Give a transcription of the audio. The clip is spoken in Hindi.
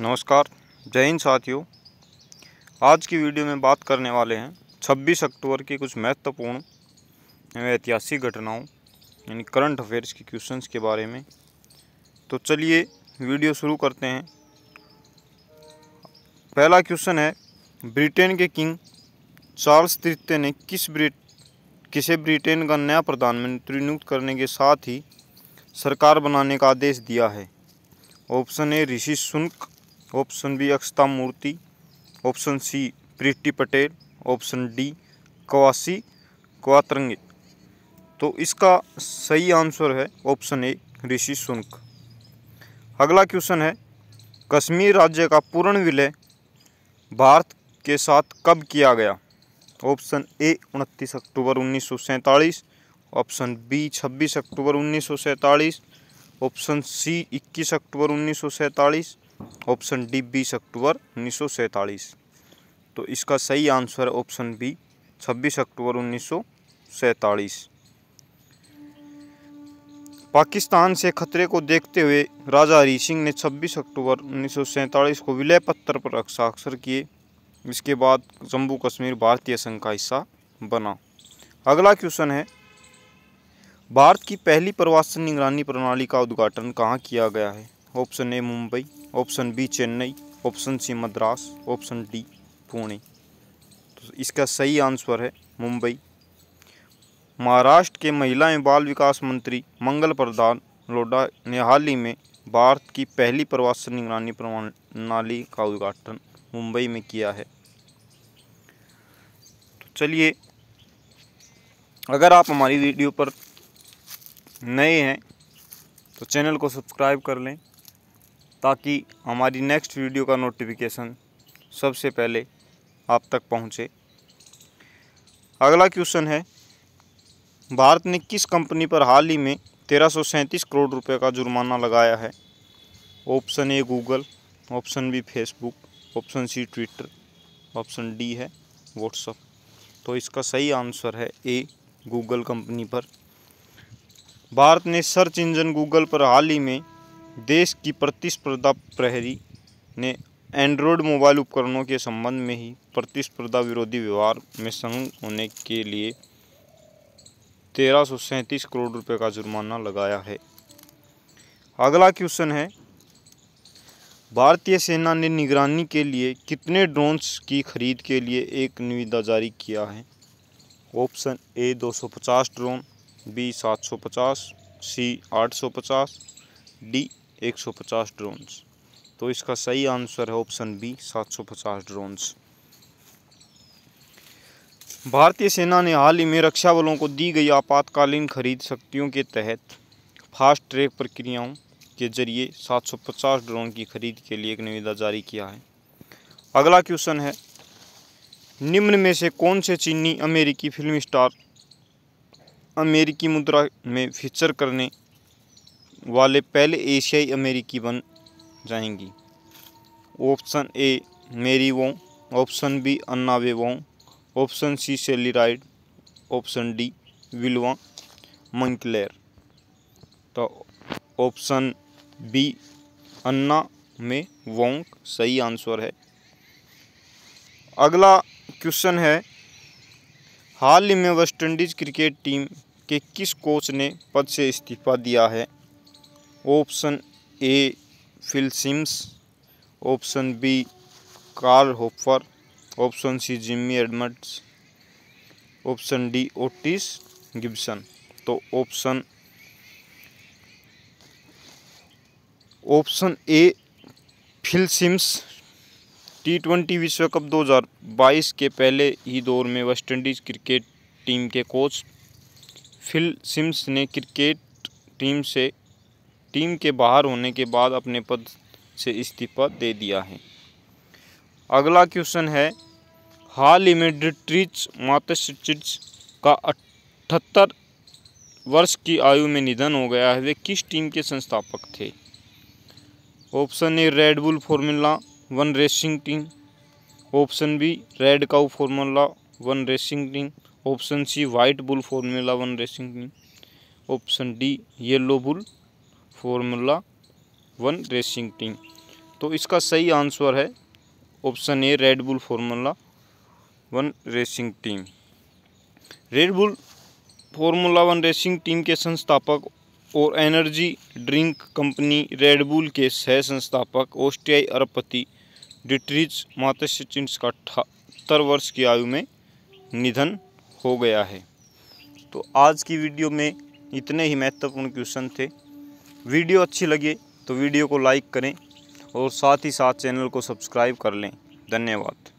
नमस्कार जय हिंद साथियों आज की वीडियो में बात करने वाले हैं 26 अक्टूबर की कुछ महत्वपूर्ण एवं ऐतिहासिक घटनाओं यानी करंट अफेयर्स के क्वेश्चंस के बारे में तो चलिए वीडियो शुरू करते हैं पहला क्वेश्चन है ब्रिटेन के किंग चार्ल्स तृतीय ने किस ब्रिट किसे ब्रिटेन का नया प्रधानमंत्री नियुक्त करने के साथ ही सरकार बनाने का आदेश दिया है option A Rishi Sunak option B Akshata Murty option C Priti Patel option D Kwasi Kwarteng तो इसका सही आंसर है ऑप्शन ए ऋषि सुनक अगला क्वेश्चन है कश्मीर राज्य का पूर्ण विलय भारत के साथ कब किया गया ऑप्शन ए उनतीस अक्टूबर उन्नीस ऑप्शन बी छब्बीस अक्टूबर उन्नीस ऑप्शन सी इक्कीस अक्टूबर उन्नीस ऑप्शन डी बीस अक्टूबर उन्नीस तो इसका सही आंसर ऑप्शन बी छब्बीस अक्टूबर उन्नीस पाकिस्तान से खतरे को देखते हुए राजा हरी सिंह ने 26 अक्टूबर उन्नीस को विलय पत्र पर हस्ताक्षर किए इसके बाद जम्मू कश्मीर भारतीय संघ का हिस्सा बना अगला क्वेश्चन है भारत की पहली प्रवासन निगरानी प्रणाली का उद्घाटन कहाँ किया गया है option A Mumbai option B Chennai option C Madras option D Pune तो इसका सही आंसर है मुंबई महाराष्ट्र के महिला एवं बाल विकास मंत्री मंगल प्रधान लोडा ने हाल ही में भारत की पहली प्रवासन निगरानी प्रणाली का उद्घाटन मुंबई में किया है तो चलिए अगर आप हमारी वीडियो पर नए हैं तो चैनल को सब्सक्राइब कर लें ताकि हमारी नेक्स्ट वीडियो का नोटिफिकेशन सबसे पहले आप तक पहुंचे। अगला क्वेश्चन है भारत ने किस कंपनी पर हाल ही में तेरह करोड़ रुपए का जुर्माना लगाया है option A Google option B Facebook option C Twitter option D है व्हाट्सअप तो इसका सही आंसर है ए गूगल कंपनी पर भारत ने सर्च इंजन गूगल पर हाल ही में देश की प्रतिस्पर्धा प्रहरी ने एंड्रॉयड मोबाइल उपकरणों के संबंध में ही प्रतिस्पर्धा विरोधी व्यवहार में संग होने के लिए तेरह सौ सैंतीस करोड़ रुपए का जुर्माना लगाया है अगला क्वेश्चन है भारतीय सेना ने निगरानी के लिए कितने ड्रोन्स की खरीद के लिए एक निविदा जारी किया है option A 250 drone B 750 C 850 D 150 drones तो इसका सही आंसर है ऑप्शन बी 750 ड्रोन्स भारतीय सेना ने हाल ही में रक्षा बलों को दी गई आपातकालीन खरीद शक्तियों के तहत फास्ट ट्रैक प्रक्रियाओं के जरिए 750 ड्रोन की खरीद के लिए एक निविदा जारी किया है अगला क्वेश्चन है निम्न में से कौन से चीनी अमेरिकी फिल्म स्टार अमेरिकी मुद्रा में फीचर करने वाले पहले एशियाई अमेरिकी बन जाएंगी option A Mary Vo option B Anna Wong option C Sally Ride option D Wilma Mankiller तो ऑप्शन बी अन्ना में वोंग सही आंसर है अगला क्वेश्चन है हाल ही में वेस्टइंडीज़ क्रिकेट टीम के किस कोच ने पद से इस्तीफा दिया है option A Phil Simmons option B Carl Hooper option C Jimmy Edmunds option D Otis Gibson तो option option A Phil Simmons T twenty विश्व कप 2022 के पहले ही दौर में वेस्टइंडीज क्रिकेट टीम के कोच फिल सिम्स ने क्रिकेट टीम से टीम के बाहर होने के बाद अपने पद से इस्तीफा दे दिया है अगला क्वेश्चन है हाल ही में डिट्रिच मातस्ट्रिच का अठहत्तर वर्ष की आयु में निधन हो गया है वे किस टीम के संस्थापक थे option A Red Bull formula one racing team option B red cow formula one racing team option C white bull formula one racing team option D yellow bull formula one racing team तो इसका सही आंसर है option A Red Bull formula one racing team Red Bull formula one racing team के संस्थापक और एनर्जी ड्रिंक कंपनी रेडबुल के सह संस्थापक ऑस्ट्रियाई अरबपति डिट्रिच मातस्य चिंस का अठहत्तर वर्ष की आयु में निधन हो गया है तो आज की वीडियो में इतने ही महत्वपूर्ण क्वेश्चन थे वीडियो अच्छी लगे तो वीडियो को लाइक करें और साथ ही साथ चैनल को सब्सक्राइब कर लें धन्यवाद